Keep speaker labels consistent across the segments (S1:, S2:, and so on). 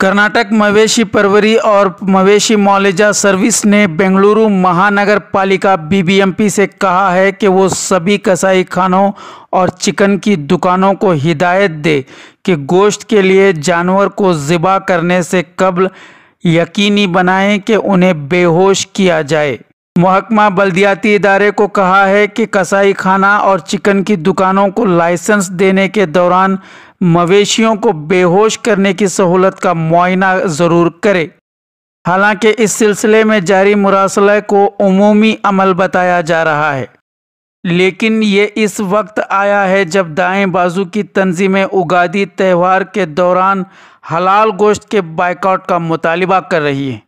S1: कर्नाटक मवेशी परवरी और मवेशी मुआवजा सर्विस ने बेंगलुरु महानगर पालिका बीबीएमपी से कहा है कि वो सभी कसाई खानों और चिकन की दुकानों को हिदायत दे कि गोश्त के लिए जानवर को ज़िबा करने से कबल यकीनी बनाएं कि उन्हें बेहोश किया जाए महकमा बल्दियाती इदारे को कहा है कि कसाई खाना और चिकन की दुकानों को लाइसेंस देने के दौरान मवेशियों को बेहोश करने की सहूलत का मुआयना ज़रूर करे हालांकि इस सिलसिले में जारी मुरासले को अमूमी अमल बताया जा रहा है लेकिन ये इस वक्त आया है जब दाएं बाजू की तंजीमें उगादी त्यौहार के दौरान हलाल गोश्त के बाइकआउट का मुतालबा कर रही हैं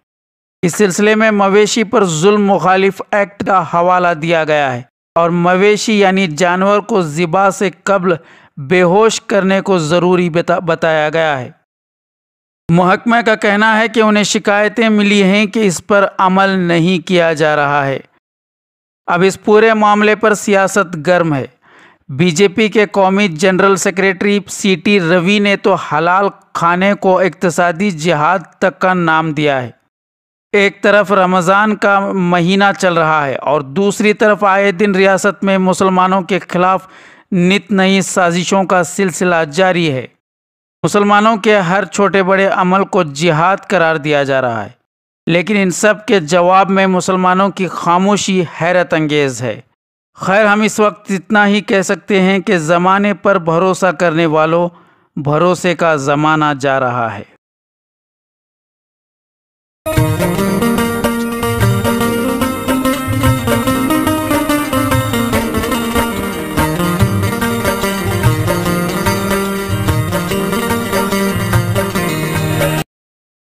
S1: इस सिलसिले में मवेशी पर जुल्म मुखालिफ एक्ट का हवाला दिया गया है और मवेशी यानी जानवर को ज़िबा से कबल बेहोश करने को ज़रूरी बता, बताया गया है महकमे का कहना है कि उन्हें शिकायतें मिली हैं कि इस पर अमल नहीं किया जा रहा है अब इस पूरे मामले पर सियासत गर्म है बीजेपी के कौमी जनरल सेक्रेटरी सीटी रवि ने तो हलाल खाने को इकतसादी जिहाद तक का नाम दिया है एक तरफ रमज़ान का महीना चल रहा है और दूसरी तरफ आए दिन रियासत में मुसलमानों के खिलाफ नित नई साजिशों का सिलसिला जारी है मुसलमानों के हर छोटे बड़े अमल को जिहाद करार दिया जा रहा है लेकिन इन सब के जवाब में मुसलमानों की खामोशी हैरत अंगेज़ है खैर हम इस वक्त इतना ही कह सकते हैं कि ज़माने पर भरोसा करने वालों भरोसे का ज़माना जा रहा है